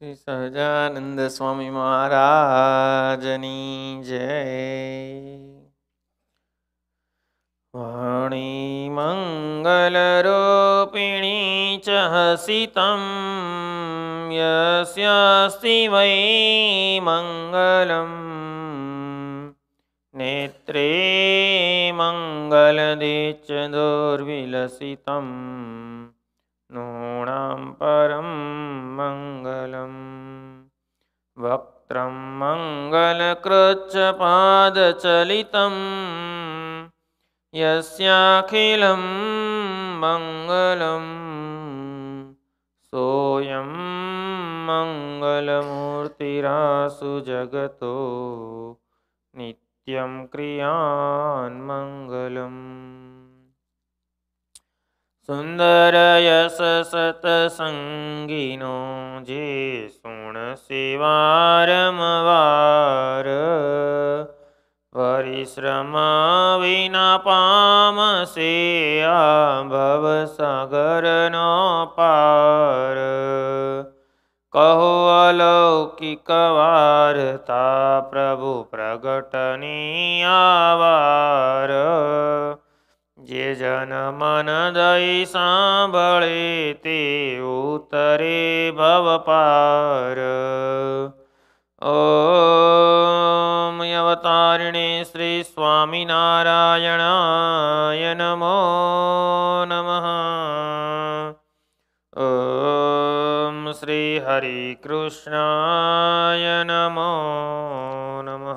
श्री स्वामी जय वाणी वाणीमङ्गलरूपिणी च हसितं यस्यास्ति वै मङ्गलं नेत्रे मङ्गलदि च दुर्विलसितम् नूणां परं मङ्गलम् वक्त्रं मङ्गलकृच्च पादचलितम् यस्याखिलं मङ्गलम् सोऽयं मङ्गलमूर्तिरासु जगतो नित्यं क्रियान् સુંદર યશ સતસંગીનો જે સુણ સેવા રમવાર પરિશ્રમ શ્રીકૃષ્ણાય નમો નમઃ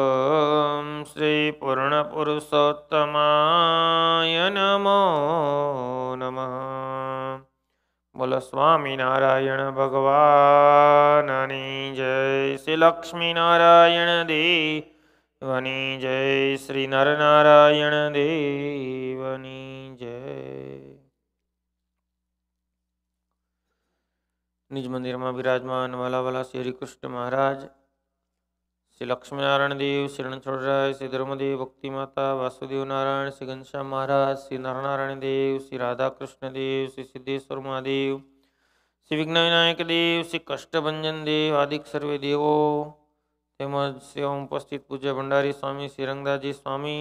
ઓમ શ્રી પૂર્ણ પુરુષોત્તમાય નમો નમઃ બોલો સ્વામિનારાયણ ભગવાનની જય શ્રી લક્ષ્મીનારાયણ દેવની જય શ્રી નરનારાયણ દેવની નિજ મંદિરમાં બિરાજમાન વાલાવાલા શ્રી કૃષ્ણ મહારાજ શ્રી લક્ષ્મીનારાયણ દેવ શ્રી રણછોડરાય શ્રી ધર્મદેવ ભક્તિ માતા વાસુદેવ નારાયણ શ્રી ઘનશ્યામ મહારાજ શ્રી નારાયણ દેવ શ્રી રાધાકૃષ્ણ દેવ શ્રી સિદ્ધેશ્વર મહાદેવ શ્રી વિઘ્ન વિનાયક દેવ શ્રી કષ્ટભંજન દેવ આદિક સર્વે દેવો તેમજ સેવા ઉપસ્થિત પૂજ્ય ભંડારી સ્વામી શ્રી રંગદાજી સ્વામી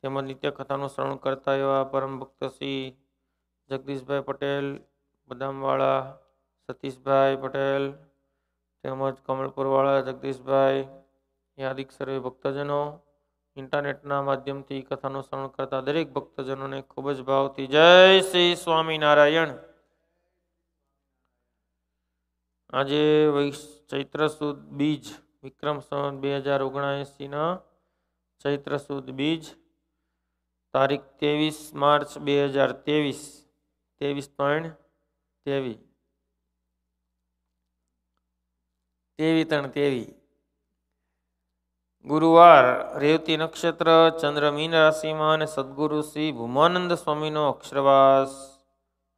તેમજ નિત્ય કથાનું શ્રવણ કરતા એવા પરમ ભક્ત શ્રી જગદીશભાઈ પટેલ બદામવાળા સતીશભાઈ પટેલ તેમજ કમળપુરવાળા જગદીશભાઈ યાદિક સર્વે ભક્તજનો ઇન્ટરનેટના માધ્યમથી કથાનું શ્રવણ કરતા દરેક ભક્તજનોને ખૂબ જ ભાવથી જય શ્રી સ્વામિનારાયણ આજે ચૈત્ર સુદ બીજ વિક્રમ સંવત બે હજાર ઓગણએંસીના ચૈત્ર સુદ બીજ તારીખ ત્રેવીસ માર્ચ બે હજાર ત્રેવીસ ત્રેવીસ પોઈન્ટ ત્રેવીસ તેવી ત્રણ તેવી ગુરુવાર રેવતી નક્ષત્ર ચંદ્ર મીન રાશિમાં અને સદગુરુ શ્રી ભૂમાનંદ સ્વામીનો અક્ષરવાસ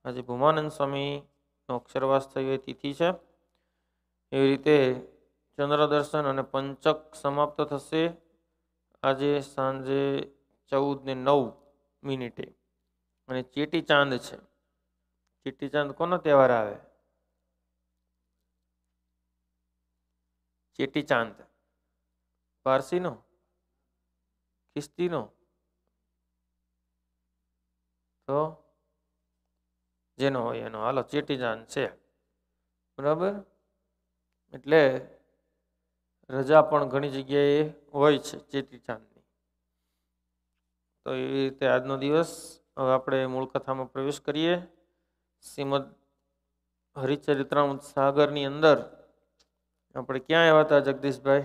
આજે ભૂમાનંદ સ્વામીનો અક્ષરવાસ થયો એ તિથિ છે એવી રીતે ચંદ્ર દર્શન અને પંચક સમાપ્ત થશે આજે સાંજે ચૌદ ને નવ મિનિટે અને ચેટીચાંદ છે ચેટીચાંદ કોનો તહેવાર આવે ચેટીચાંદ પારસીનો ખિસ્તીનો તો જેનો હોય એનો હાલો ચેટીચાંદ છે બરાબર એટલે રજા પણ ઘણી જગ્યાએ હોય છે ચેટીચાંદની તો એવી રીતે આજનો દિવસ હવે આપણે મૂળ કથામાં પ્રવેશ કરીએ શ્રીમદ હરિચરિત્રામૃત સાગરની અંદર અબડે ક્યાં આવતા જગદીશભાઈ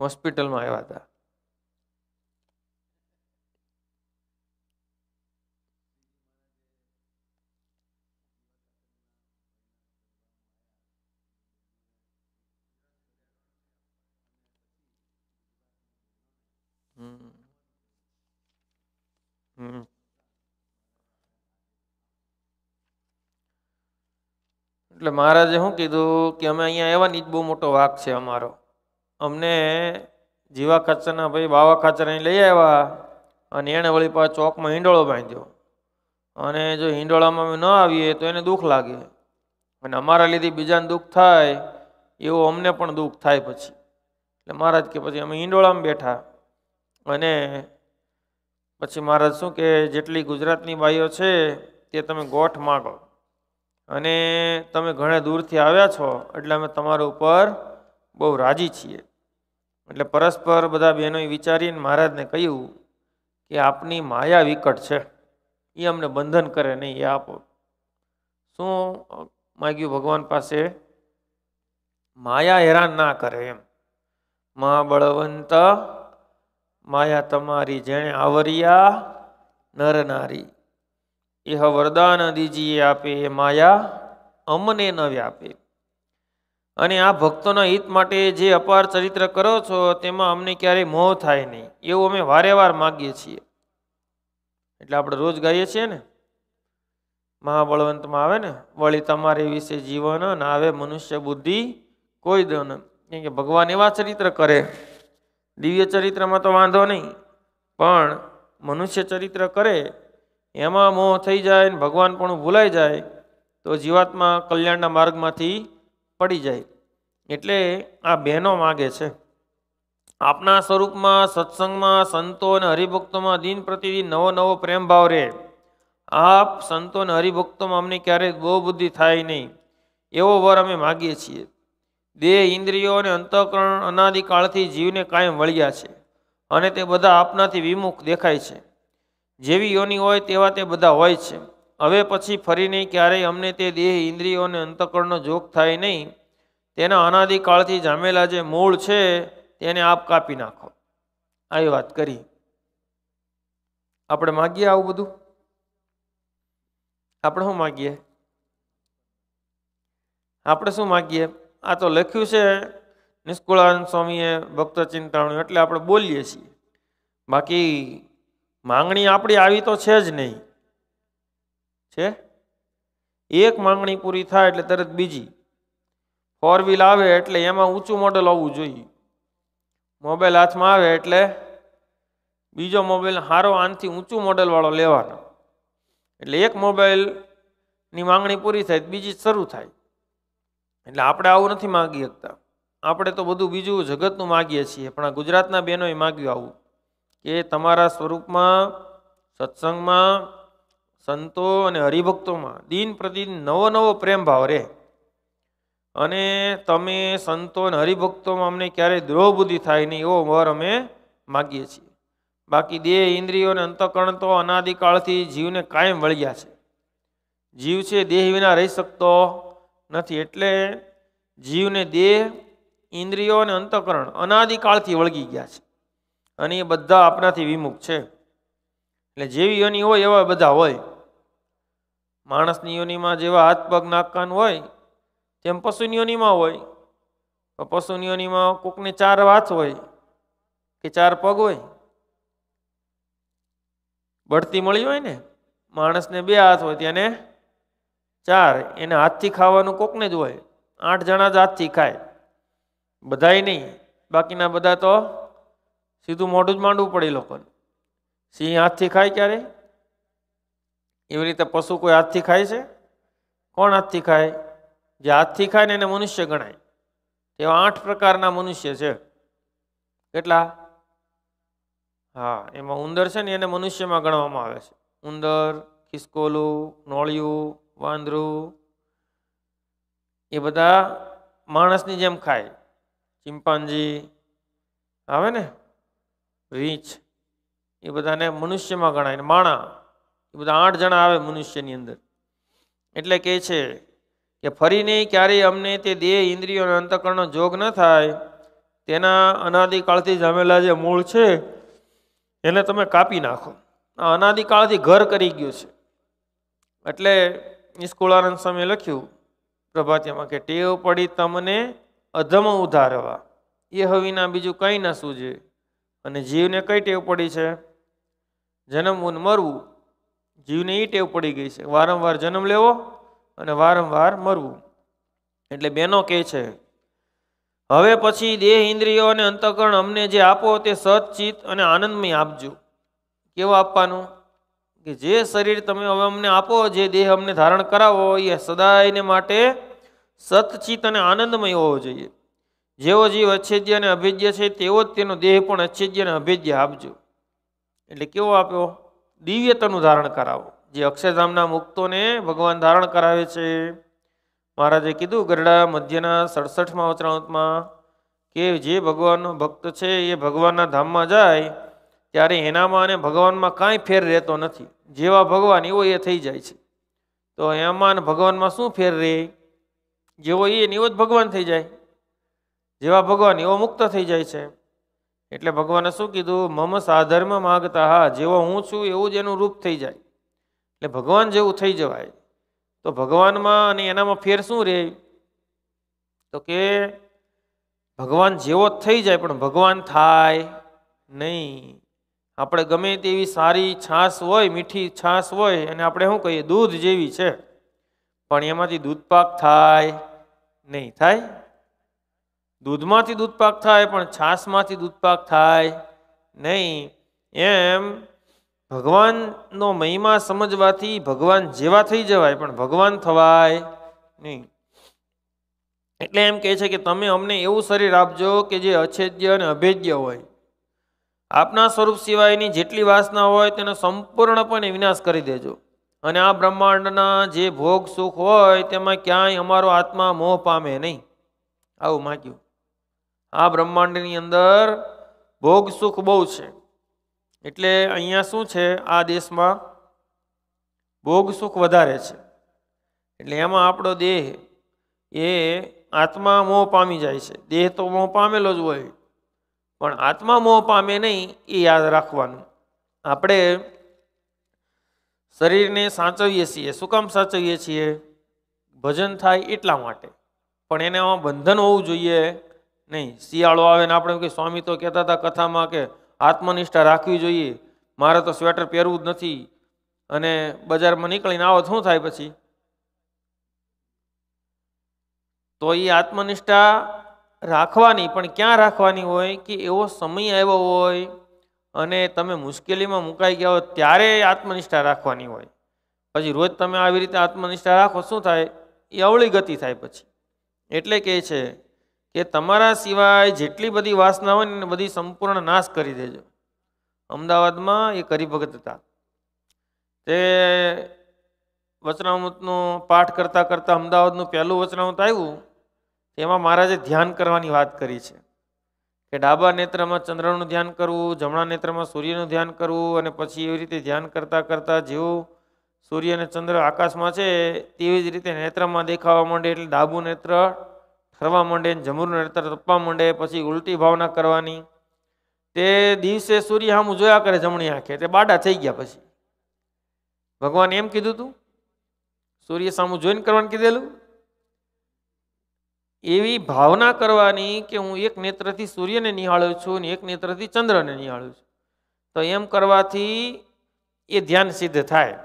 હોસ્પિટલ માં આવતા હમ હમ એટલે મહારાજે શું કીધું કે અમે અહીંયા આવ્યા ને જ બહુ મોટો વાક છે અમારો અમને જીવા ખાચરના ભાઈ બાવા ખાચર અહીં લઈ આવ્યા અને એણે વળી પાછો ચોકમાં હિંડોળો બાંધ્યો અને જો હિંડોળામાં અમે ન આવીએ તો એને દુઃખ લાગે અને અમારા લીધે બીજાને દુઃખ થાય એવું અમને પણ દુઃખ થાય પછી એટલે મહારાજ કે પછી અમે હિંડોળામાં બેઠા અને પછી મહારાજ શું કે જેટલી ગુજરાતની બાઈઓ છે તે તમે ગોઠ માગો અને તમે ઘણા દૂરથી આવ્યા છો એટલે અમે તમારા ઉપર બહુ રાજી છીએ એટલે પરસ્પર બધા બહેનોએ વિચારીને મહારાજને કહ્યું કે આપની માયા વિકટ છે એ અમને બંધન કરે નહીં એ આપો શું માગ્યું ભગવાન પાસે માયા હેરાન ના કરે એમ મા બળવંત માયા તમારી જેણે આવરિયા નરનારી એ વરદાન દીજીએ આપે એ માયા અમને નવે આપે અને આ ભક્તોના હિત માટે જે અપાર ચરિત્ર કરો છો તેમાં અમને ક્યારેય મોહ થાય નહીં એવું અમે વારે વાર માગીએ છીએ એટલે આપણે રોજ ગાઈએ છીએ ને મહાબળવંતમાં આવે ને વળી તમારી વિશે જીવન ના આવે મનુષ્ય બુદ્ધિ કોઈ દન કેમ કે ભગવાન એવા ચરિત્ર કરે દિવ્ય ચરિત્રમાં તો વાંધો નહીં પણ મનુષ્ય ચરિત્ર કરે એમાં મોહ થઈ જાય ને ભગવાન પણ ભૂલાઈ જાય તો જીવાત્મા કલ્યાણના માર્ગમાંથી પડી જાય એટલે આ બહેનો માગે છે આપના સ્વરૂપમાં સત્સંગમાં સંતો અને હરિભક્તોમાં દિન પ્રતિદિન નવો નવો પ્રેમ ભાવ રહે આપ સંતો અને હરિભક્તોમાં અમને ક્યારેય બહુ બુદ્ધિ થાય નહીં એવો વર અમે માગીએ છીએ દેહ ઇન્દ્રિયો અને અંતઃકરણ અનાદિકાળથી જીવને કાયમ વળ્યા છે અને તે બધા આપનાથી વિમુખ દેખાય છે જેવી યોની હોય તેવા તે બધા હોય છે હવે પછી ફરી નહીં ક્યારેય અમને તે દેહ ઇન્દ્રિયો અને અંતકરણનો જોગ થાય નહીં તેના અનાદિકાળથી જામેલા જે મૂળ છે તેને આપ કાપી નાખો આવી વાત કરી આપણે માગીએ આવું બધું આપણે શું માગીએ આપણે શું માગીએ આ તો લખ્યું છે નિષ્કુળાનંદ સ્વામીએ ભક્ત ચિંતામણ્યું એટલે આપણે બોલીએ છીએ બાકી માંગણી આપણી આવી તો છે જ નહીં છે એક માંગણી પૂરી થાય એટલે તરત બીજી ફોર વ્હીલ આવે એટલે એમાં ઊંચું મોડલ આવવું જોઈએ મોબાઈલ હાથમાં આવે એટલે બીજો મોબાઈલ સારો આનથી ઊંચું મોડલવાળો લેવાનો એટલે એક મોબાઈલની માંગણી પૂરી થાય બીજી શરૂ થાય એટલે આપણે આવું નથી માગી શકતા આપણે તો બધું બીજું જગતનું માગીએ છીએ પણ આ ગુજરાતના બહેનોએ માગ્યું આવું કે તમારા સ્વરૂપમાં સત્સંગમાં સંતો અને હરિભક્તોમાં દિન પ્રતિદિન નવો નવો પ્રેમ ભાવ રહે અને તમે સંતો અને હરિભક્તોમાં અમને ક્યારેય દ્રોહ બુદ્ધિ થાય નહીં એવો વર અમે માગીએ છીએ બાકી દેહ ઇન્દ્રિયો અને અંતકરણ તો અનાદિકાળથી જીવને કાયમ વળગ્યા છે જીવ છે દેહ વિના રહી શકતો નથી એટલે જીવને દેહ ઇન્દ્રિયો અને અંતકરણ અનાદિકાળથી વળગી ગયા છે અને એ બધા આપણાથી વિમુખ છે એટલે જેવી યોની હોય એવા બધા હોય માણસની યોનિમાં જેવા હાથ પગ નાકકાન હોય તેમ પશુની યોનિમાં હોય પશુની યોનિમાં કોકને ચાર હાથ હોય કે ચાર પગ હોય બઢતી મળી હોય ને માણસને બે હાથ હોય ત્યાંને ચાર એને હાથથી ખાવાનું કોકને જ હોય આઠ જણા જ હાથથી ખાય બધાય નહીં બાકીના બધા તો સીધું મોઢું જ માંડવું પડે લોકોને સિંહ હાથથી ખાય ક્યારે એવી રીતે પશુ કોઈ હાથથી ખાય છે કોણ હાથથી ખાય જે હાથથી ખાય ને એને મનુષ્ય ગણાય તેવા આઠ પ્રકારના મનુષ્ય છે કેટલા હા એમાં ઉંદર છે ને એને મનુષ્યમાં ગણવામાં આવે છે ઉંદર ખિસકોલું નોળિયું વાંદરું એ બધા માણસની જેમ ખાય ચિંપાંજી આવે ને રીંછ એ બધાને મનુષ્યમાં ગણાય ને માણા એ બધા આઠ જણા આવે મનુષ્યની અંદર એટલે કહે છે કે ફરીને ક્યારેય અમને તે દેહ ઇન્દ્રિયો અને અંતકરણનો જોગ ન થાય તેના અનાદિકાળથી જમેલા જે મૂળ છે એને તમે કાપી નાખો આ અનાદિકાળથી ઘર કરી ગયું છે એટલે નિષ્કુળાનંદ સ્વામીએ લખ્યું પ્રભાતિયામાં કે ટેવ પડી તમને અધમ ઉધારવા એ હવીના બીજું કંઈ ન સૂજે અને જીવને કઈ ટેવ પડી છે જન્મ મરવું જીવને એ ટેવ પડી ગઈ છે વારંવાર જન્મ લેવો અને વારંવાર મરવું એટલે બેનો કહે છે હવે પછી દેહ ઇન્દ્રિયો અને અંતકરણ અમને જે આપો તે સચિત અને આનંદમય આપજો કેવું આપવાનું કે જે શરીર તમે હવે અમને આપો જે દેહ અમને ધારણ કરાવો એ સદાયને માટે સતચિત અને આનંદમય હોવો જોઈએ જેવો જીવ અચ્છેદ્ય અને અભેદ્ય છે તેવો જ તેનો દેહ પણ અચ્છેદ્ય અને અભેદ્ય આપજો એટલે કેવો આપ્યો દિવ્યતાનું ધારણ કરાવો જે અક્ષરધામના મુક્તોને ભગવાન ધારણ કરાવે છે મહારાજે કીધું ગરડા મધ્યના સડસઠમાં વચનાંતમાં કે જે ભગવાનનો ભક્ત છે એ ભગવાનના ધામમાં જાય ત્યારે એનામાં અને ભગવાનમાં કાંઈ ફેર રહેતો નથી જેવા ભગવાન એવો એ થઈ જાય છે તો એમાં ભગવાનમાં શું ફેર રહે જેવો એ ને ભગવાન થઈ જાય જેવા ભગવાન એવો મુક્ત થઈ જાય છે એટલે ભગવાને શું કીધું મમ સાધર્મ માગતા હા જેવો હું છું એવું જ એનું રૂપ થઈ જાય એટલે ભગવાન જેવું થઈ જવાય તો ભગવાનમાં અને એનામાં ફેર શું રહે તો કે ભગવાન જેવો જ થઈ જાય પણ ભગવાન થાય નહીં આપણે ગમે તેવી સારી છાશ હોય મીઠી છાશ હોય અને આપણે શું કહીએ દૂધ જેવી છે પણ એમાંથી દૂધપાક થાય નહીં થાય દૂધમાંથી દૂધપાક થાય પણ છાશમાંથી દૂધપાક થાય નહીં એમ ભગવાનનો મહિમા સમજવાથી ભગવાન જેવા થઈ જવાય પણ ભગવાન થવાય નહીં એટલે એમ કહે છે કે તમે અમને એવું શરીર આપજો કે જે અછેદ્ય અને અભેદ્ય હોય આપના સ્વરૂપ સિવાયની જેટલી વાસના હોય તેનો સંપૂર્ણપણે વિનાશ કરી દેજો અને આ બ્રહ્માંડના જે ભોગ સુખ હોય તેમાં ક્યાંય અમારો આત્મા મોહ પામે નહીં આવું માગ્યું આ બ્રહ્માંડની અંદર ભોગ સુખ બહુ છે એટલે અહીંયા શું છે આ દેશમાં ભોગ સુખ વધારે છે એટલે એમાં આપણો દેહ એ આત્મા મોહ પામી જાય છે દેહ તો મોહ પામેલો જ હોય પણ આત્મા મોહ પામે નહીં એ યાદ રાખવાનું આપણે શરીરને સાચવીએ છીએ શું કામ સાચવીએ છીએ ભજન થાય એટલા માટે પણ એને આમાં બંધન હોવું જોઈએ નહીં શિયાળો આવે ને આપણે કે સ્વામી તો કહેતા હતા કથામાં કે આત્મનિષ્ઠા રાખવી જોઈએ મારે તો સ્વેટર પહેરવું જ નથી અને બજારમાં નીકળીને આવો શું થાય પછી તો એ આત્મનિષ્ઠા રાખવાની પણ ક્યાં રાખવાની હોય કે એવો સમય આવ્યો હોય અને તમે મુશ્કેલીમાં મુકાઈ ગયા હોય ત્યારે આત્મનિષ્ઠા રાખવાની હોય પછી રોજ તમે આવી રીતે આત્મનિષ્ઠા રાખો શું થાય એ અવળી ગતિ થાય પછી એટલે કહે છે કે તમારા સિવાય જેટલી બધી વાસના હોય ને બધી સંપૂર્ણ નાશ કરી દેજો અમદાવાદમાં એ હરિભગત હતા તે વચનામૃતનો પાઠ કરતાં કરતાં અમદાવાદનું પહેલું વચનામૃત આવ્યું એમાં મહારાજે ધ્યાન કરવાની વાત કરી છે કે ડાબા નેત્રમાં ચંદ્રનું ધ્યાન કરવું જમણા નેત્રમાં સૂર્યનું ધ્યાન કરવું અને પછી એવી રીતે ધ્યાન કરતાં કરતાં જેવું સૂર્ય અને ચંદ્ર આકાશમાં છે તેવી જ રીતે નેત્રમાં દેખાવા માંડે એટલે ડાબું નેત્ર ફરવા માંડે જમરૂનું નડતર તપવા માંડે પછી ઉલટી ભાવના કરવાની તે દિવસે સૂર્ય હામું જોયા કરે જમણી આંખે તે બાડા થઈ ગયા પછી ભગવાને એમ કીધું તું સૂર્ય સામું જોઈન કરવાનું કીધેલું એવી ભાવના કરવાની કે હું એક નેત્રથી સૂર્યને નિહાળું છું અને એક નેત્રથી ચંદ્રને નિહાળું છું તો એમ કરવાથી એ ધ્યાન સિદ્ધ થાય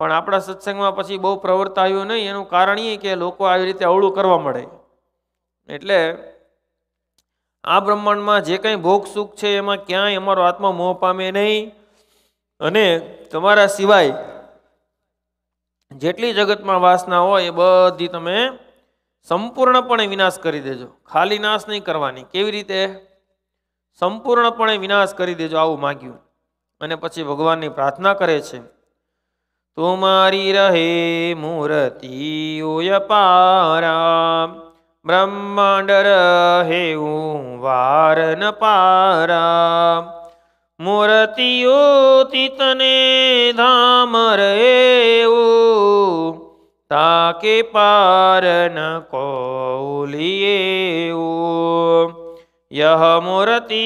પણ આપણા સત્સંગમાં પછી બહુ પ્રવર્તા આવ્યું નહીં એનું કારણ એ કે લોકો આવી રીતે અવળું કરવા મળે એટલે આ બ્રહ્માંડમાં જે કંઈ ભોગ સુખ છે એમાં ક્યાંય અમારો આત્મા મોહ પામે નહીં અને તમારા સિવાય જેટલી જગતમાં વાસના હોય એ બધી તમે સંપૂર્ણપણે વિનાશ કરી દેજો ખાલી નાશ નહીં કરવાની કેવી રીતે સંપૂર્ણપણે વિનાશ કરી દેજો આવું માગ્યું અને પછી ભગવાનની પ્રાર્થના કરે છે મારી રહે મૂર્તિઓ પારા બ્રહ્માંડ રહે હું વાર ન પારા મૂર્તિઓથી તને ધામ રહેવું તાકે પાર ન કોલિયે यह मूर्ति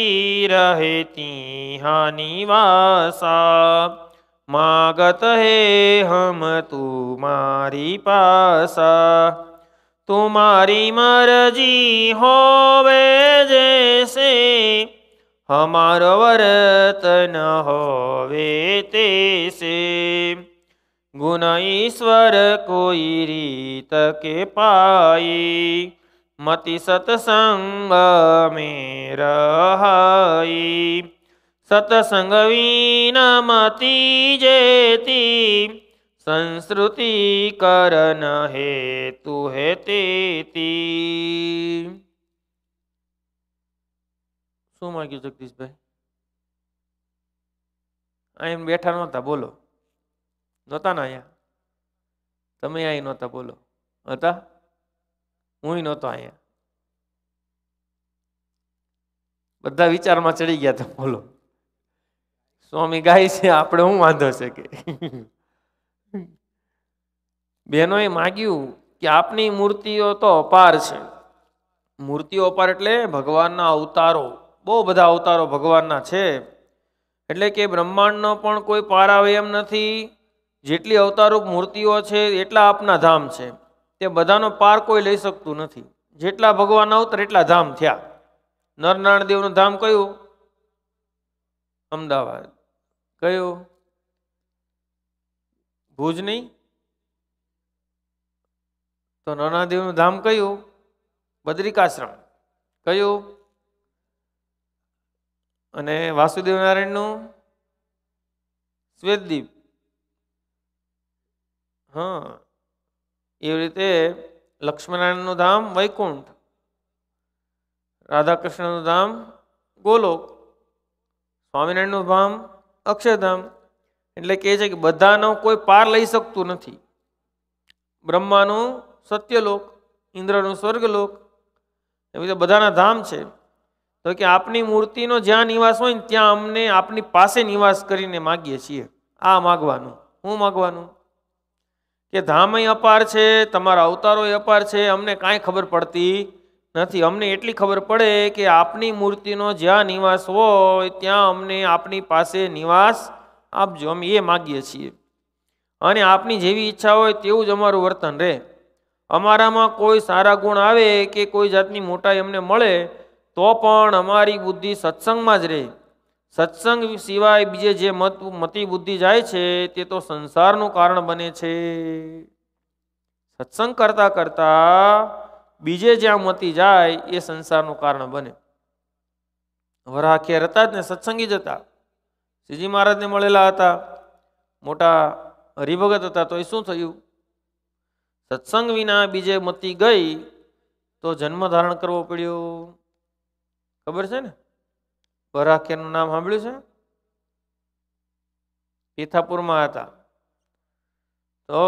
रहती हानिवासा मागत है हम तुम्हारी पासा तुम्हारी मर्जी हो वे हमार हमारो वर्तन हो वे तेसे गुण ईश्वर रीत के पाई मति सत्सङ्ग सतसंग वीन मती जेती હે કરન હે હેતેતી શું માગ્યું જગદીશભાઈ અહીં બેઠા નહોતા બોલો નહોતા ને અહીંયા તમે અહીં નહોતા બોલો હતા હું નહોતો અહીંયા બધા વિચારમાં ચડી ગયા હતા બોલો સ્વામી ગાય છે આપણે હું વાંધો છે કે બહેનોએ માગ્યું કે આપની મૂર્તિઓ તો અપાર છે મૂર્તિઓ અપાર એટલે ભગવાનના અવતારો બહુ બધા અવતારો ભગવાનના છે એટલે કે બ્રહ્માંડનો પણ કોઈ પાર આવે એમ નથી જેટલી અવતારૂપ મૂર્તિઓ છે એટલા આપના ધામ છે તે બધાનો પાર કોઈ લઈ શકતું નથી જેટલા ભગવાન અવતાર એટલા ધામ થયા નરનારાયણ દેવનું ધામ કયું અમદાવાદ કયું ભુજ નહીં તો નનાદેવનું ધામ કયું બદ્રિકાશ્રમ કયું અને વાસુદેવ નારાયણનું શ્વેતદીપ હા એવી રીતે લક્ષ્મીનારાયણનું ધામ વૈકુંઠ રાધાકૃષ્ણનું ધામ ગોલોક સ્વામિનારાયણનું ધામ અક્ષરધામ એટલે કહે છે કે બધાનો કોઈ પાર લઈ શકતું નથી બ્રહ્માનું સત્યલોક ઇન્દ્રનો સ્વર્ગલોક એવી રીતે બધાના ધામ છે તો કે આપની મૂર્તિનો જ્યાં નિવાસ હોય ને ત્યાં અમને આપની પાસે નિવાસ કરીને માગીએ છીએ આ માગવાનું હું માગવાનું કે ધામય અપાર છે તમારા અવતારો અપાર છે અમને કાંઈ ખબર પડતી નથી અમને એટલી ખબર પડે કે આપની મૂર્તિનો જ્યાં નિવાસ હોય ત્યાં અમને આપની પાસે નિવાસ આપજો અમે એ માગીએ છીએ અને આપની જેવી ઈચ્છા હોય તેવું જ અમારું વર્તન રહે અમારામાં કોઈ સારા ગુણ આવે કે કોઈ જાતની મોટાઈ અમને મળે તો પણ અમારી બુદ્ધિ સત્સંગમાં જ રહે સત્સંગ સિવાય બીજે જે મત મતી બુદ્ધિ જાય છે તે તો સંસારનું કારણ બને છે સત્સંગ કરતા કરતા બીજે જ્યાં મતી જાય એ સંસારનું કારણ બને વરાખિયા હતા જ ને સત્સંગી જ હતા શ્રીજી મહારાજને મળેલા હતા મોટા હરિભગત હતા તો એ શું થયું સત્સંગ વિના બીજે મતી ગઈ તો જન્મ ધારણ કરવો પડ્યો ખબર છે ને બરાખેરનું નામ સાંભળ્યું છે પીથાપુરમાં હતા તો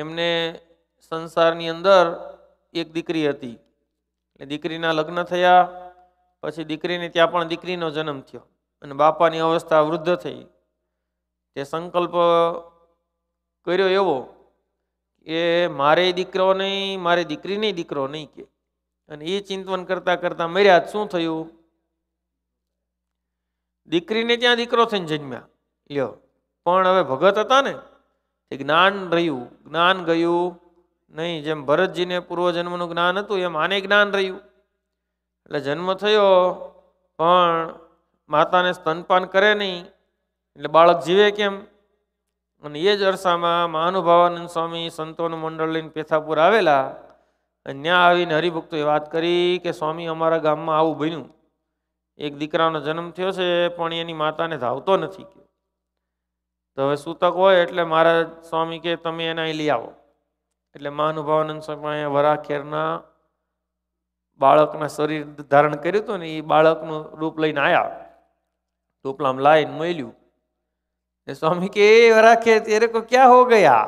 એમને સંસારની અંદર એક દીકરી હતી એટલે દીકરીના લગ્ન થયા પછી દીકરીને ત્યાં પણ દીકરીનો જન્મ થયો અને બાપાની અવસ્થા વૃદ્ધ થઈ તે સંકલ્પ કર્યો એવો કે મારે દીકરો નહીં મારે દીકરી નહીં દીકરો નહીં કે અને એ ચિંતવન કરતા કરતા મર્યાદ શું થયું દીકરીને ત્યાં દીકરો થઈને જન્મ્યા લ્યો પણ હવે ભગત હતા ને એ જ્ઞાન રહ્યું જ્ઞાન ગયું નહીં જેમ ભરતજીને પૂર્વજન્મનું જ્ઞાન હતું એમ આને જ્ઞાન રહ્યું એટલે જન્મ થયો પણ માતાને સ્તનપાન કરે નહીં એટલે બાળક જીવે કેમ અને એ જ અરસામાં મહાનુભાવાનંદ સ્વામી સંતોનું મંડળ લઈને પેથાપુર આવેલા અને ત્યાં આવીને હરિભક્તોએ વાત કરી કે સ્વામી અમારા ગામમાં આવું બન્યું એક દીકરાનો જન્મ થયો છે પણ એની માતાને ધાવતો નથી તો હવે સૂતક હોય એટલે મારા સ્વામી કે તમે એને અહીં લઈ આવો એટલે મહાનુભાવાનંદ સ્વામી અહીંયા વરાખેરના બાળકના શરીર ધારણ કર્યું હતું ને એ બાળકનું રૂપ લઈને આવ્યા ટોપલામાં લાઈને મળ્યું સ્વામી કે એ રાખે ત્યારે को ક્યાં હો ગયા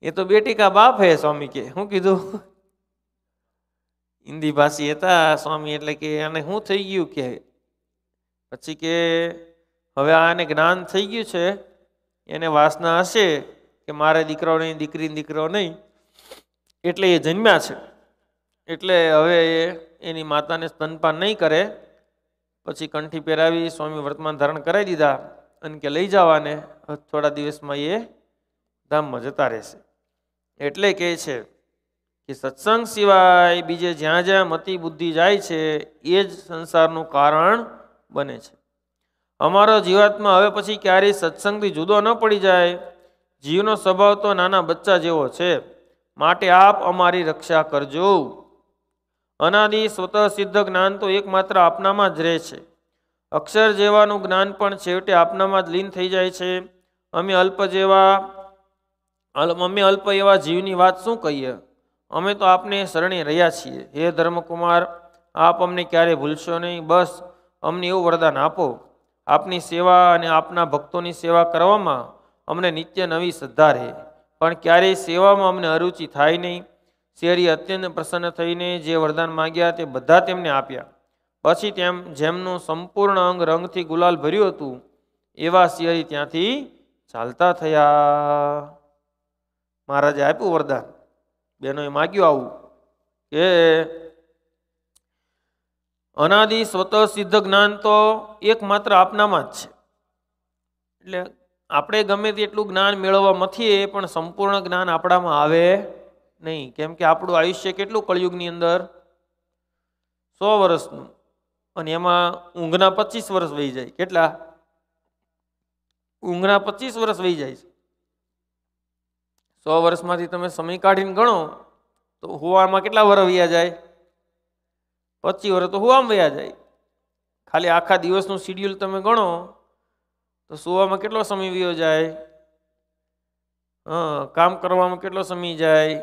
એ તો બેટી का બાપ હે સ્વામી કે શું કીધું હિન્દી ભાષી હતા સ્વામી એટલે કે આને શું થઈ ગયું કે પછી કે હવે આને જ્ઞાન થઈ ગયું છે એને વાસના હશે કે મારે દીકરો નહીં દીકરી દીકરો નહીં એટલે એ જન્મ્યા છે એટલે હવે એની માતાને સ્તનપાન નહીં કરે પછી કંઠી પહેરાવી સ્વામી વર્તમાન ધારણ કરાવી દીધા અને કે લઈ જવાને થોડા દિવસમાં એ ધામમાં જતા રહેશે એટલે કહે છે કે સત્સંગ સિવાય બીજે જ્યાં જ્યાં મતિ બુદ્ધિ જાય છે એ જ સંસારનું કારણ બને છે અમારો જીવાત્મા હવે પછી ક્યારેય સત્સંગથી જુદો ન પડી જાય જીવનો સ્વભાવ તો નાના બચ્ચા જેવો છે માટે આપ અમારી રક્ષા કરજો અનાદિ સ્વતઃ સિદ્ધ જ્ઞાન તો એકમાત્ર આપનામાં જ રહે છે અક્ષર જેવાનું જ્ઞાન પણ છેવટે આપનામાં જ લીન થઈ જાય છે અમે અલ્પ જેવા અમે અલ્પ એવા જીવની વાત શું કહીએ અમે તો આપને શરણે રહ્યા છીએ હે ધર્મકુમાર આપ અમને ક્યારે ભૂલશો નહીં બસ અમને એવું વરદાન આપો આપની સેવા અને આપના ભક્તોની સેવા કરવામાં અમને નિત્ય નવી શ્રદ્ધા રહે પણ ક્યારેય સેવામાં અમને અરુચિ થાય નહીં શેરી અત્યંત પ્રસન્ન થઈને જે વરદાન માગ્યા તે બધા તેમને આપ્યા પછી તેમ જેમનું સંપૂર્ણ અંગ રંગથી ગુલાલ ભર્યું હતું એવા શિયરી ત્યાંથી ચાલતા થયા મહારાજે આપ્યું વરદાન બેનોએ માગ્યું આવું કે અનાદિ સ્વતઃ સિદ્ધ જ્ઞાન તો એકમાત્ર આપનામાં જ છે એટલે આપણે ગમે તેટલું જ્ઞાન મેળવવા મથીએ પણ સંપૂર્ણ જ્ઞાન આપણામાં આવે નહીં કેમ કે આપણું આયુષ્ય કેટલું કળિયુગની અંદર સો વર્ષનું અને એમાં ઊંઘના પચીસ વર્ષ વહી જાય કેટલા ઊંઘના પચીસ વર્ષ વહી જાય છે સો વર્ષમાંથી તમે સમય કાઢીને ગણો તો હોવામાં કેટલા વર્ષ વ્યા જાય પચીસ વર્ષ તો હોવામાં વ્યા જાય ખાલી આખા દિવસનું શિડ્યુલ તમે ગણો તો સુવામાં કેટલો સમય વ્યો જાય કામ કરવામાં કેટલો સમય જાય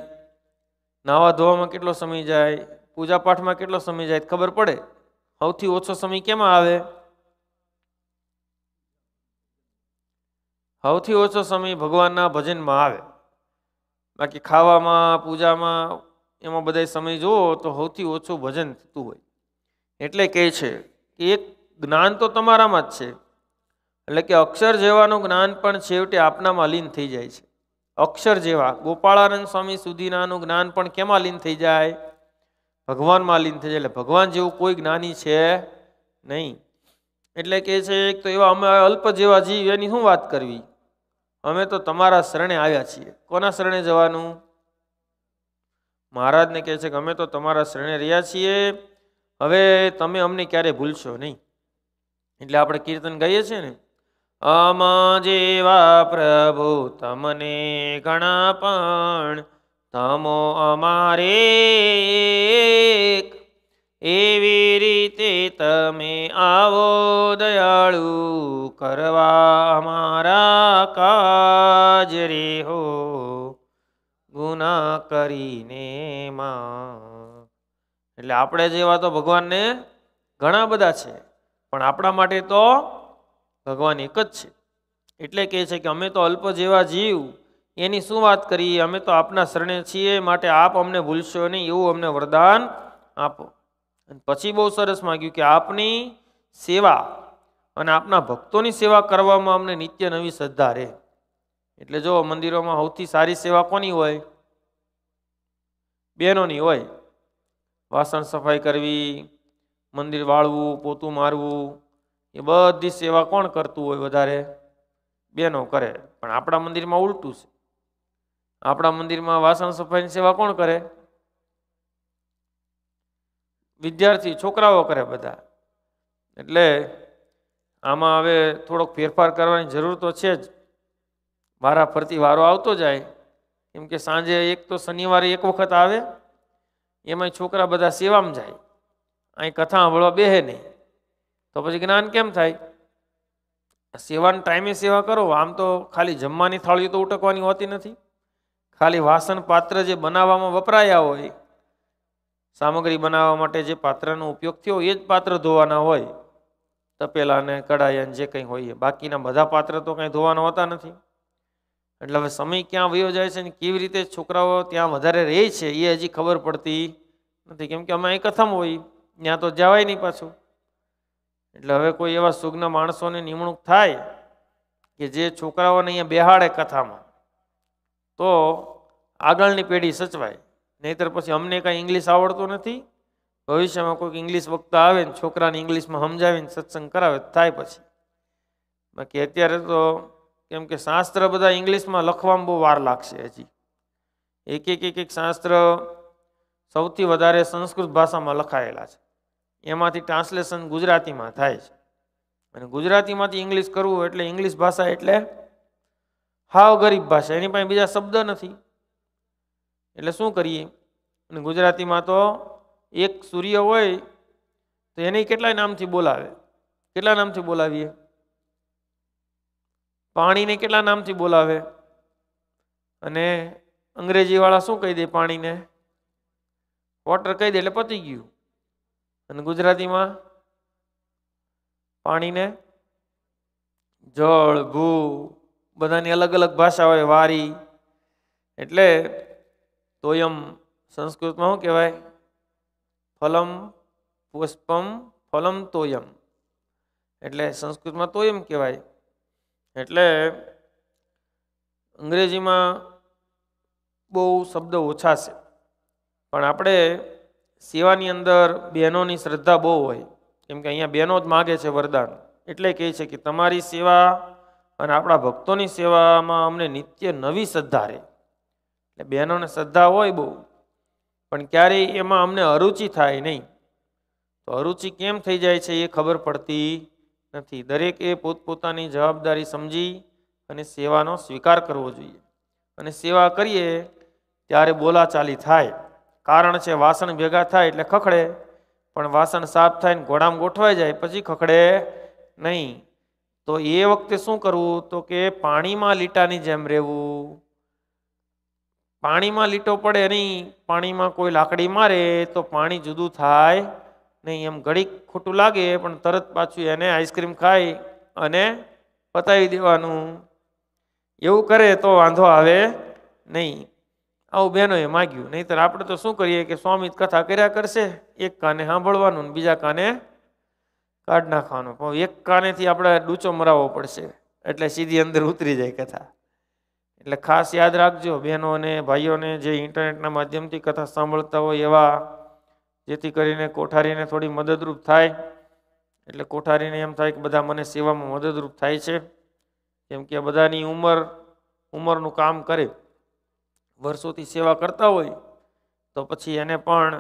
નાવા ધોવામાં કેટલો સમય જાય પૂજા પાઠમાં કેટલો સમય જાય ખબર પડે સૌથી ઓછો સમય કેમાં આવે સૌથી ઓછો સમય ભગવાનના ભજનમાં આવે બાકી ખાવામાં પૂજામાં એમાં બધા સમય જુઓ તો સૌથી ઓછું ભજન થતું હોય એટલે કહે છે કે એક જ્ઞાન તો તમારામાં જ છે એટલે કે અક્ષર જેવાનું જ્ઞાન પણ છેવટે આપનામાં લીન થઈ જાય છે અક્ષર જેવા ગોપાળાનંદ સ્વામી સુધીનાનું જ્ઞાન પણ કેમાં લીન થઈ જાય ભગવાનમાં લીન થઈ જાય એટલે ભગવાન જેવું કોઈ જ્ઞાની છે નહીં એટલે કે છે એક તો એવા અમે અલ્પ જેવા જીવ એની શું વાત કરવી અમે તો તમારા શરણે આવ્યા છીએ કોના શરણે જવાનું મહારાજને કહે છે કે અમે તો તમારા શરણે રહ્યા છીએ હવે તમે અમને ક્યારે ભૂલશો નહીં એટલે આપણે કીર્તન ગાઈએ છીએ ને અમ જેવા પ્રભુ તમને ગણપણ તમો અમારે એવી રીતે તમે આવો દયાળુ કરવા અમારા કાજ રે હો ગુના કરીને માં એટલે આપણે જેવા તો ભગવાનને ઘણા બધા છે પણ આપણા માટે તો ભગવાન એક જ છે એટલે કહે છે કે અમે તો અલ્પ જેવા જીવ એની શું વાત કરીએ અમે તો આપના શરણે છીએ માટે આપ અમને ભૂલશો નહીં એવું અમને વરદાન આપો અને પછી બહુ સરસ માગ્યું કે આપની સેવા અને આપના ભક્તોની સેવા કરવામાં અમને નિત્ય નવી શ્રદ્ધા રહે એટલે જો મંદિરોમાં સૌથી સારી સેવા કોની હોય બહેનોની હોય વાસણ સફાઈ કરવી મંદિર વાળવું પોતું મારવું એ બધી સેવા કોણ કરતું હોય વધારે બેનો કરે પણ આપણા મંદિરમાં ઉલટું છે આપણા મંદિરમાં વાસણ સફાઈની સેવા કોણ કરે વિદ્યાર્થી છોકરાઓ કરે બધા એટલે આમાં હવે થોડોક ફેરફાર કરવાની જરૂર તો છે જ વારા ફરતી વારો આવતો જાય કેમ કે સાંજે એક તો શનિવારે એક વખત આવે એમાં છોકરા બધા સેવામાં જાય અહીં કથા સાંભળવા બેહે નહીં તો પછી જ્ઞાન કેમ થાય સેવાના ટાઈમે સેવા કરો આમ તો ખાલી જમવાની થાળીઓ તો ઉટકવાની હોતી નથી ખાલી વાસણ પાત્ર જે બનાવવામાં વપરાયા હોય સામગ્રી બનાવવા માટે જે પાત્રનો ઉપયોગ થયો એ જ પાત્ર ધોવાના હોય તપેલા અને કડાયા જે કંઈ હોય બાકીના બધા પાત્ર તો કંઈ ધોવાના હોતા નથી એટલે હવે સમય ક્યાં વયો જાય છે ને કેવી રીતે છોકરાઓ ત્યાં વધારે રહે છે એ હજી ખબર પડતી નથી કેમ કે અમે અહીં કથમ હોય ત્યાં તો જવાય નહીં પાછું એટલે હવે કોઈ એવા સુજ્ઞ માણસોની નિમણૂક થાય કે જે છોકરાઓને અહીંયા બેહાડે કથામાં તો આગળની પેઢી સચવાય નહીતર પછી અમને કાંઈ ઇંગ્લિશ આવડતું નથી ભવિષ્યમાં કોઈક ઇંગ્લિશ વક્તા આવે ને છોકરાને ઇંગ્લિશમાં સમજાવીને સત્સંગ કરાવે થાય પછી બાકી અત્યારે તો કેમ કે શાસ્ત્ર બધા ઇંગ્લિશમાં લખવામાં બહુ વાર લાગશે હજી એક એક એક એક શાસ્ત્ર સૌથી વધારે સંસ્કૃત ભાષામાં લખાયેલા છે એમાંથી ટ્રાન્સલેશન ગુજરાતીમાં થાય છે અને ગુજરાતીમાંથી ઇંગ્લિશ કરવું એટલે ઇંગ્લિશ ભાષા એટલે હાવ ગરીબ ભાષા એની પાસે બીજા શબ્દ નથી એટલે શું કરીએ અને ગુજરાતીમાં તો એક સૂર્ય હોય તો એને કેટલાય નામથી બોલાવે કેટલા નામથી બોલાવીએ પાણીને કેટલા નામથી બોલાવે અને અંગ્રેજીવાળા શું કહી દે પાણીને વોટર કહી દે એટલે પતી ગયું અને ગુજરાતીમાં પાણીને જળ ભૂ બધાની અલગ અલગ ભાષા હોય વારી એટલે તોયમ સંસ્કૃતમાં શું કહેવાય ફલમ પુષ્પમ ફલમ તોયમ એટલે સંસ્કૃતમાં તોયમ કહેવાય એટલે અંગ્રેજીમાં બહુ શબ્દ ઓછા છે પણ આપણે સેવાની અંદર બહેનોની શ્રદ્ધા બહુ હોય કેમ કે અહીંયા બહેનો જ માગે છે વરદાન એટલે કહે છે કે તમારી સેવા અને આપણા ભક્તોની સેવામાં અમને નિત્ય નવી શ્રદ્ધા રહે એટલે બહેનોને શ્રદ્ધા હોય બહુ પણ ક્યારેય એમાં અમને અરુચિ થાય નહીં તો અરુચિ કેમ થઈ જાય છે એ ખબર પડતી નથી દરેકે પોતપોતાની જવાબદારી સમજી અને સેવાનો સ્વીકાર કરવો જોઈએ અને સેવા કરીએ ત્યારે બોલાચાલી થાય કારણ છે વાસણ ભેગા થાય એટલે ખખડે પણ વાસણ સાફ થાય ને ઘોડામાં ગોઠવાઈ જાય પછી ખખડે નહીં તો એ વખતે શું કરવું તો કે પાણીમાં લીટાની જેમ રહેવું પાણીમાં લીટો પડે નહીં પાણીમાં કોઈ લાકડી મારે તો પાણી જુદું થાય નહીં એમ ઘડીક ખોટું લાગે પણ તરત પાછું એને આઈસ્ક્રીમ ખાઈ અને પતાવી દેવાનું એવું કરે તો વાંધો આવે નહીં આવું બહેનોએ માગ્યું નહીતર આપણે તો શું કરીએ કે સ્વામી કથા કર્યા કરશે એક કાને સાંભળવાનું બીજા કાને કાઢ નાખવાનું પણ એક કાનેથી આપણે ડૂચો મરાવવો પડશે એટલે સીધી અંદર ઉતરી જાય કથા એટલે ખાસ યાદ રાખજો બહેનોને ભાઈઓને જે ઇન્ટરનેટના માધ્યમથી કથા સાંભળતા હોય એવા જેથી કરીને કોઠારીને થોડી મદદરૂપ થાય એટલે કોઠારીને એમ થાય કે બધા મને સેવામાં મદદરૂપ થાય છે કેમ કે બધાની ઉંમર ઉંમરનું કામ કરે વર્ષોથી સેવા કરતા હોય તો પછી એને પણ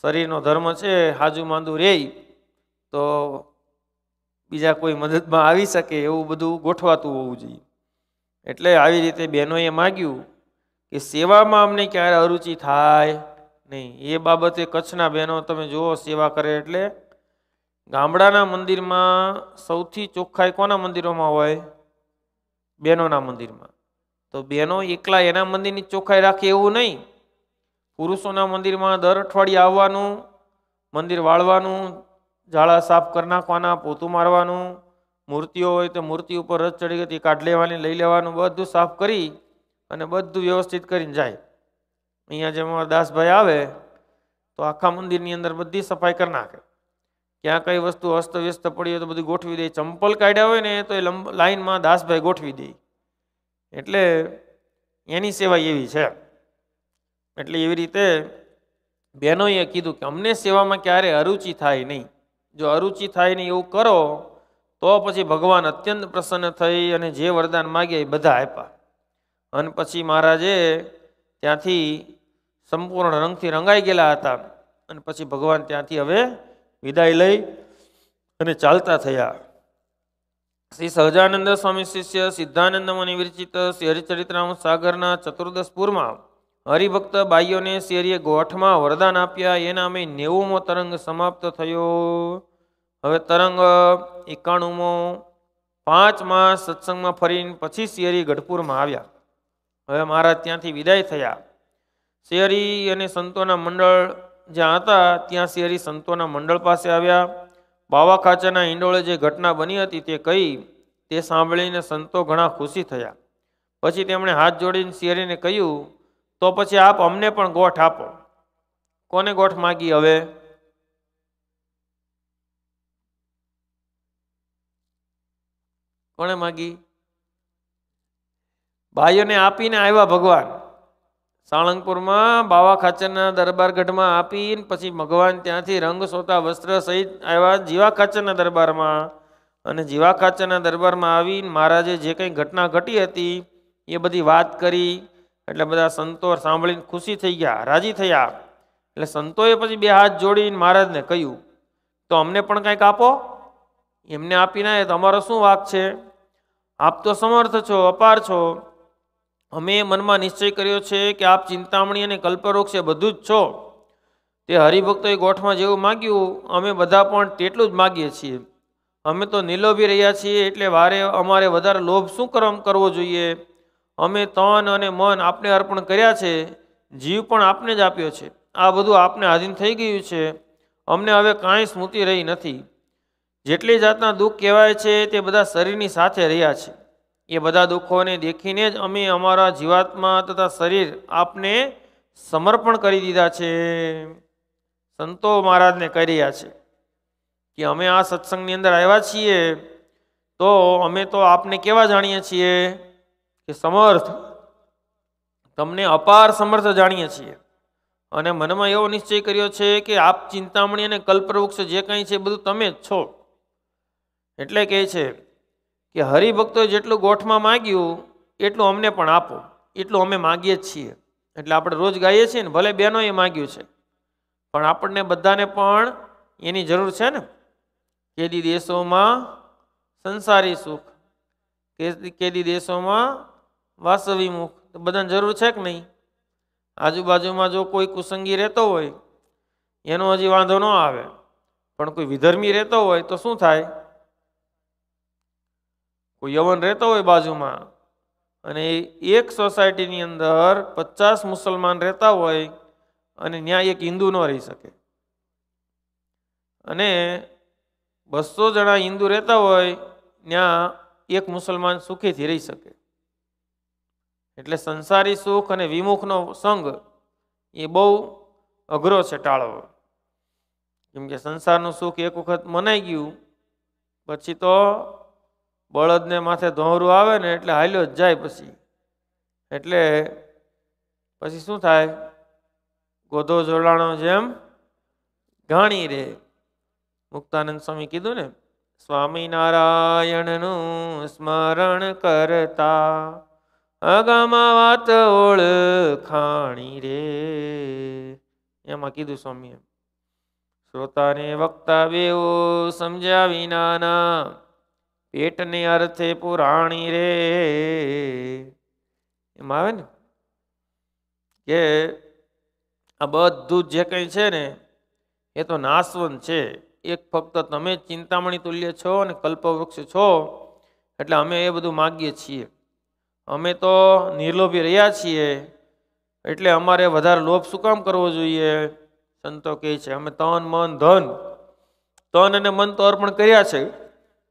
શરીરનો ધર્મ છે હાજુ માંદુ રે તો બીજા કોઈ મદદમાં આવી શકે એવું બધું ગોઠવાતું હોવું જોઈએ એટલે આવી રીતે બહેનોએ માગ્યું કે સેવામાં અમને ક્યારે અરુચિ થાય નહીં એ બાબતે કચ્છના બહેનો તમે જુઓ સેવા કરે એટલે ગામડાના મંદિરમાં સૌથી ચોખ્ખાઈ કોના મંદિરોમાં હોય બહેનોના મંદિરમાં તો બહેનો એકલા એના મંદિરની ચોખ્ખાઈ રાખે એવું નહીં પુરુષોના મંદિરમાં દર અઠવાડિયે આવવાનું મંદિર વાળવાનું ઝાડા સાફ કરી નાખવાના પોતું મારવાનું મૂર્તિઓ હોય તો મૂર્તિ ઉપર રસ ચડી ગઈ કાઢ લેવાની લઈ લેવાનું બધું સાફ કરી અને બધું વ્યવસ્થિત કરીને જાય અહીંયા જેમ દાસભાઈ આવે તો આખા મંદિરની અંદર બધી સફાઈ કરી નાખે ક્યાં કઈ વસ્તુ અસ્તવ્યસ્ત પડી હોય તો બધું ગોઠવી દે ચંપલ કાઢ્યા હોય ને તો એ લાઈનમાં દાસભાઈ ગોઠવી દઈ એટલે એની સેવા એવી છે એટલે એવી રીતે બહેનોએ કીધું કે અમને સેવામાં ક્યારે અરુચિ થાય નહીં જો અરુચિ થાય નહીં એવું કરો તો પછી ભગવાન અત્યંત પ્રસન્ન થઈ અને જે વરદાન માગે એ બધા આપ્યા અને પછી મહારાજે ત્યાંથી સંપૂર્ણ રંગથી રંગાઈ ગયેલા હતા અને પછી ભગવાન ત્યાંથી હવે વિદાય લઈ અને ચાલતા થયા શ્રી સહજાનંદ સ્વામી શિષ્ય સિદ્ધાનંદ મુનિ વિરચિત શ્રી હરિચરિત્રામ સાગરના ચતુર્દશપુરમાં હરિભક્ત બાઈઓને શેરીએ ગોઠમાં વરદાન આપ્યા એ નામે નેવુંમો તરંગ સમાપ્ત થયો હવે તરંગ એકાણુંમો પાંચ માસ સત્સંગમાં ફરીને પછી શેરી ગઢપુરમાં આવ્યા હવે મહારાજ ત્યાંથી વિદાય થયા શેરી અને સંતોના મંડળ જ્યાં હતા ત્યાં શેરી સંતોના મંડળ પાસે આવ્યા બાવા ખાચાના ઈંડોળે જે ઘટના બની હતી તે કહી તે સાંભળીને સંતો ઘણા ખુશી થયા પછી તેમણે હાથ જોડીને શિયરીને કહ્યું તો પછી આપ અમને પણ ગોઠ આપો કોને ગોઠ માગી હવે કોને માગી ભાઈઓને આપીને આવ્યા ભગવાન સાળંગપુરમાં બાવા ખાચરના દરબારગઢમાં આપીને પછી ભગવાન ત્યાંથી રંગ સોતા વસ્ત્ર સહિત આવ્યા જીવા ખાચરના દરબારમાં અને જીવા ખાચરના દરબારમાં આવીને મહારાજે જે કંઈ ઘટના ઘટી હતી એ બધી વાત કરી એટલે બધા સંતો સાંભળીને ખુશી થઈ ગયા રાજી થયા એટલે સંતોએ પછી બે હાથ જોડીને મહારાજને કહ્યું તો અમને પણ કંઈક આપો એમને આપી ના તમારો શું વાક છે આપ તો સમર્થ છો અપાર છો અમે મનમાં નિશ્ચય કર્યો છે કે આપ ચિંતામણી અને કલ્પવૃક્ષ એ બધું જ છો તે હરિભક્તોએ ગોઠમાં જેવું માગ્યું અમે બધા પણ તેટલું જ માગીએ છીએ અમે તો નિલોભી રહ્યા છીએ એટલે વારે અમારે વધારે લોભ શું કરમ કરવો જોઈએ અમે તન અને મન આપને અર્પણ કર્યા છે જીવ પણ આપને જ આપ્યો છે આ બધું આપને આધીન થઈ ગયું છે અમને હવે કાંઈ સ્મૃતિ રહી નથી જેટલી જાતના દુઃખ કહેવાય છે તે બધા શરીરની સાથે રહ્યા છે એ બધા દુઃખોને દેખીને જ અમે અમારા જીવાત્મા તથા શરીર આપને સમર્પણ કરી દીધા છે સંતો મહારાજને કહી રહ્યા છે કે અમે આ સત્સંગની અંદર આવ્યા છીએ તો અમે તો આપને કેવા જાણીએ છીએ કે સમર્થ તમને અપાર સમર્થ જાણીએ છીએ અને મનમાં એવો નિશ્ચય કર્યો છે કે આપ ચિંતામણી અને કલ્પવૃક્ષ જે કંઈ છે બધું તમે જ છો એટલે કહે છે કે હરિભક્તોએ જેટલું ગોઠમાં માગ્યું એટલું અમને પણ આપો એટલું અમે માગીએ જ છીએ એટલે આપણે રોજ ગાઈએ છીએ ને ભલે બહેનોએ માગ્યું છે પણ આપણને બધાને પણ એની જરૂર છે ને કેદી દેશોમાં સંસારી સુખ કેદી દેશોમાં વાસવી મુખ તો બધાને જરૂર છે કે નહીં આજુબાજુમાં જો કોઈ કુસંગી રહેતો હોય એનો હજી વાંધો ન આવે પણ કોઈ વિધર્મી રહેતો હોય તો શું થાય કોઈ યવન રહેતો હોય બાજુમાં અને એક સોસાયટીની અંદર પચાસ મુસલમાન રહેતા હોય અને ત્યાં એક હિન્દુ ન રહી શકે અને બસો જણા હિન્દુ રહેતા હોય ત્યાં એક મુસલમાન સુખીથી રહી શકે એટલે સંસારી સુખ અને વિમુખનો સંઘ એ બહુ અઘરો છે ટાળવો કેમ કે સંસારનું સુખ એક વખત મનાઈ ગયું પછી તો બળદને માથે ધોરું આવે ને એટલે હાલ્યો જ જાય પછી એટલે પછી શું થાય ગોધો જોડાણો જેમ ઘાણી રે મુક્તાનંદ સ્વામી કીધું ને સ્વામિનારાયણનું સ્મરણ કરતા અગામાં વાત ઓળખાણી રે એમાં કીધું સ્વામીએ શ્રોતાને વક્તા બેઓ સમજ્યા વિનાના પેટને અર્થે પુરાણી રે એમ આવે ને કે આ બધું જે કંઈ છે ને એ તો નાશવંત છે એક ફક્ત તમે ચિંતામણી તુલ્ય છો અને કલ્પવૃક્ષ છો એટલે અમે એ બધું માગીએ છીએ અમે તો નિર્લોભી રહ્યા છીએ એટલે અમારે વધારે લોભ શું કામ કરવો જોઈએ સંતો કહે છે અમે તન મન ધન તન અને મન તો અર્પણ કર્યા છે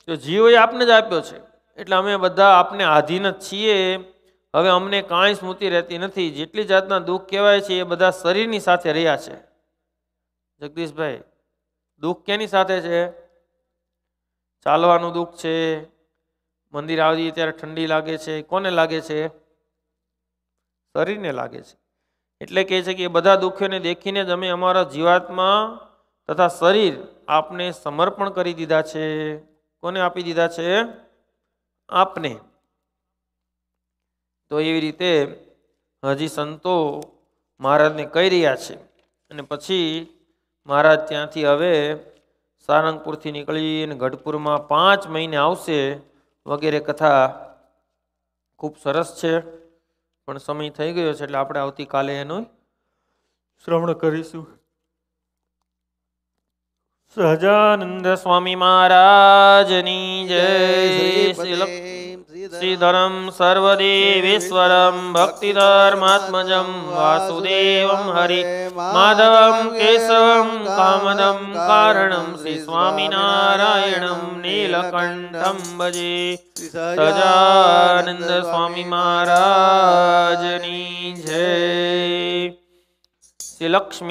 તો જીવોએ આપને જ આપ્યો છે એટલે અમે બધા આપને આધીન જ છીએ હવે અમને કાંઈ સ્મૃતિ રહેતી નથી જેટલી જાતના દુઃખ કહેવાય છે એ બધા શરીરની સાથે રહ્યા છે જગદીશભાઈ દુઃખ કેની સાથે છે ચાલવાનું દુઃખ છે મંદિર આવીએ ત્યારે ઠંડી લાગે છે કોને લાગે છે શરીરને લાગે છે એટલે કહે છે કે એ બધા દુઃખોને દેખીને જ અમે અમારા જીવાત્મા તથા શરીર આપને સમર્પણ કરી દીધા છે કોને આપી દીધા છે આપને તો એવી રીતે હજી સંતો મહારાજને કહી રહ્યા છે અને પછી મહારાજ ત્યાંથી હવે સારંગપુરથી નીકળી અને ગઢપુરમાં પાંચ મહિને આવશે વગેરે કથા ખૂબ સરસ છે પણ સમય થઈ ગયો છે એટલે આપણે આવતીકાલે એનું શ્રવણ કરીશું સહજાનંદ સ્વામી મહારાજની જય શ્રીધરમ સર્વદેવેશ્વરમ ભક્તિધર્માત્મજમ વાસુદેવમ હરિ માધવમ કેશવમ કામદમ કારણમ શ્રી સ્વામિનારાયણમ નીલકંઠમ ભજે સહજાનંદ સ્વામી મહારાજની જય શ્રી